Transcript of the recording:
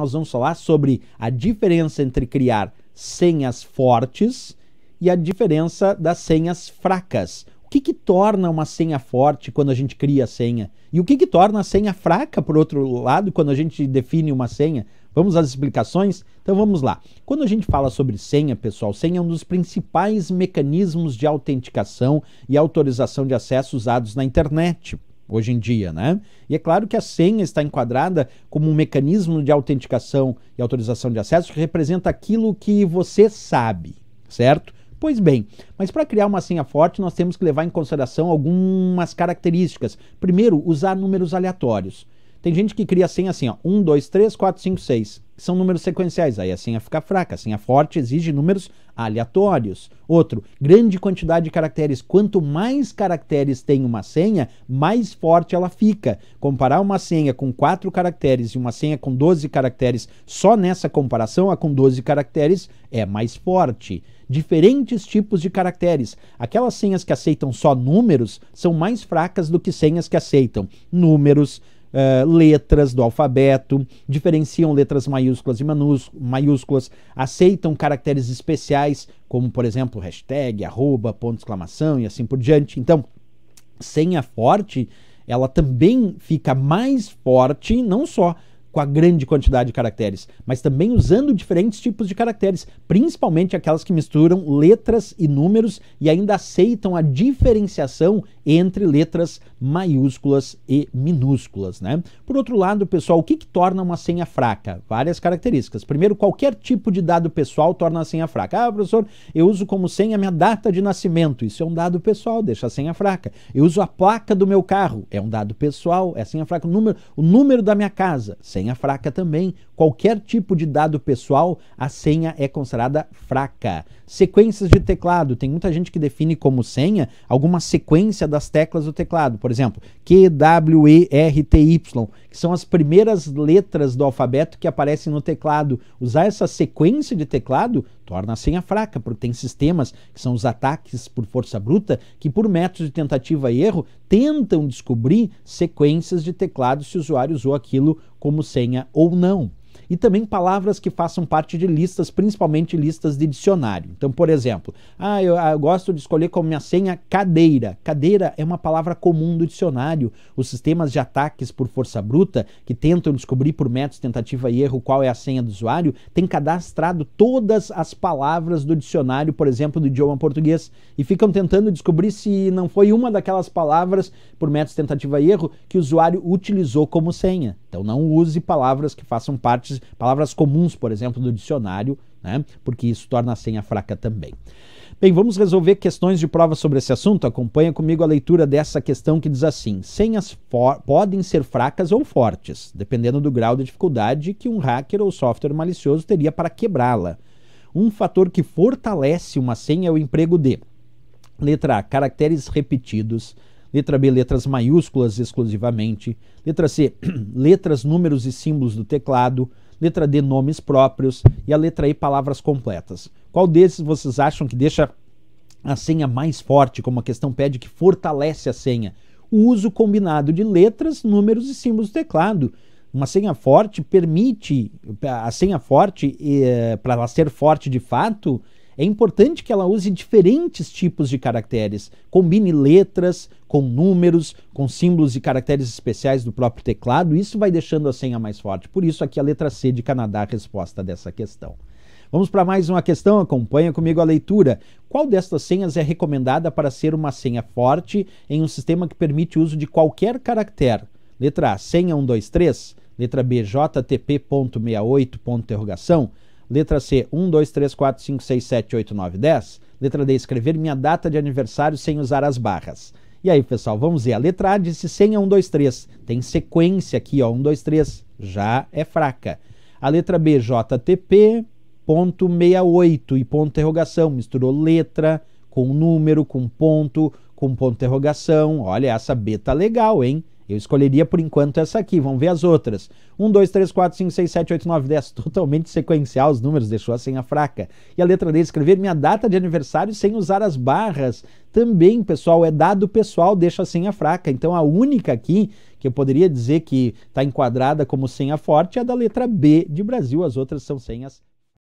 nós vamos falar sobre a diferença entre criar senhas fortes e a diferença das senhas fracas. O que, que torna uma senha forte quando a gente cria a senha? E o que, que torna a senha fraca, por outro lado, quando a gente define uma senha? Vamos às explicações? Então vamos lá. Quando a gente fala sobre senha, pessoal, senha é um dos principais mecanismos de autenticação e autorização de acesso usados na internet hoje em dia, né? E é claro que a senha está enquadrada como um mecanismo de autenticação e autorização de acesso que representa aquilo que você sabe, certo? Pois bem, mas para criar uma senha forte, nós temos que levar em consideração algumas características. Primeiro, usar números aleatórios. Tem gente que cria senha assim, ó, 1, 2, 3, 4, 5, 6 são números sequenciais. Aí assim, a senha fica fraca. Assim, a senha forte exige números aleatórios. Outro, grande quantidade de caracteres. Quanto mais caracteres tem uma senha, mais forte ela fica. Comparar uma senha com 4 caracteres e uma senha com 12 caracteres, só nessa comparação, a com 12 caracteres é mais forte. Diferentes tipos de caracteres. Aquelas senhas que aceitam só números são mais fracas do que senhas que aceitam números, uh, letras do alfabeto, diferenciam letras maiúsculas e maiúsculas, aceitam caracteres especiais, como por exemplo hashtag, arroba, ponto exclamação e assim por diante. Então, senha forte, ela também fica mais forte, não só com a grande quantidade de caracteres, mas também usando diferentes tipos de caracteres, principalmente aquelas que misturam letras e números e ainda aceitam a diferenciação entre letras maiúsculas e minúsculas, né? Por outro lado, pessoal, o que, que torna uma senha fraca? Várias características. Primeiro, qualquer tipo de dado pessoal torna a senha fraca. Ah, professor, eu uso como senha minha data de nascimento. Isso é um dado pessoal, deixa a senha fraca. Eu uso a placa do meu carro, é um dado pessoal, é senha fraca. O número, o número da minha casa, senha fraca também. Qualquer tipo de dado pessoal, a senha é considerada fraca. Sequências de teclado. Tem muita gente que define como senha alguma sequência das teclas do teclado. Por exemplo, Q, W, E, R, T, Y, que são as primeiras letras do alfabeto que aparecem no teclado. Usar essa sequência de teclado torna a senha fraca, porque tem sistemas que são os ataques por força bruta que, por métodos de tentativa e erro, tentam descobrir sequências de teclado se o usuário usou aquilo como senha ou não e também palavras que façam parte de listas, principalmente listas de dicionário. Então, por exemplo, ah, eu, eu ah, gosto de escolher como minha senha cadeira. Cadeira é uma palavra comum do dicionário. Os sistemas de ataques por força bruta, que tentam descobrir por métodos tentativa e erro qual é a senha do usuário, têm cadastrado todas as palavras do dicionário, por exemplo, do idioma português, e ficam tentando descobrir se não foi uma daquelas palavras por métodos tentativa e erro que o usuário utilizou como senha. Então não use palavras que façam parte palavras, comuns, por exemplo, do dicionário, né? porque isso torna a senha fraca também. Bem, vamos resolver questões de prova sobre esse assunto? Acompanha comigo a leitura dessa questão que diz assim: senhas podem ser fracas ou fortes, dependendo do grau de dificuldade que um hacker ou software malicioso teria para quebrá-la. Um fator que fortalece uma senha é o emprego de letra A, caracteres repetidos, letra B, letras maiúsculas exclusivamente, letra C, letras, números e símbolos do teclado, letra D, nomes próprios, e a letra E, palavras completas. Qual desses vocês acham que deixa a senha mais forte, como a questão pede que fortalece a senha? O uso combinado de letras, números e símbolos do teclado. Uma senha forte permite, a senha forte, eh, para ela ser forte de fato, é importante que ela use diferentes tipos de caracteres, combine letras com números, com símbolos e caracteres especiais do próprio teclado, isso vai deixando a senha mais forte. Por isso, aqui a letra C de Canadá, a resposta dessa questão. Vamos para mais uma questão, acompanha comigo a leitura. Qual destas senhas é recomendada para ser uma senha forte em um sistema que permite o uso de qualquer caractere? Letra A, senha 123, letra B, jtp.68, Letra C, 1, 2, 3, 4, 5, 6, 7, 8, 9, 10. Letra D, escrever minha data de aniversário sem usar as barras. E aí, pessoal, vamos ver. A letra A disse sem a 1, 2, 3. Tem sequência aqui, ó, 1, 2, 3. Já é fraca. A letra B, JTP, ponto 68 e ponto interrogação. Misturou letra com número, com ponto, com ponto interrogação. Olha, essa B tá legal, hein? Eu escolheria por enquanto essa aqui, vamos ver as outras. 1, 2, 3, 4, 5, 6, 7, 8, 9, 10. Totalmente sequencial os números, deixou a senha fraca. E a letra D, escrever minha data de aniversário sem usar as barras. Também, pessoal, é dado pessoal, deixa a senha fraca. Então a única aqui que eu poderia dizer que está enquadrada como senha forte é a da letra B de Brasil, as outras são senhas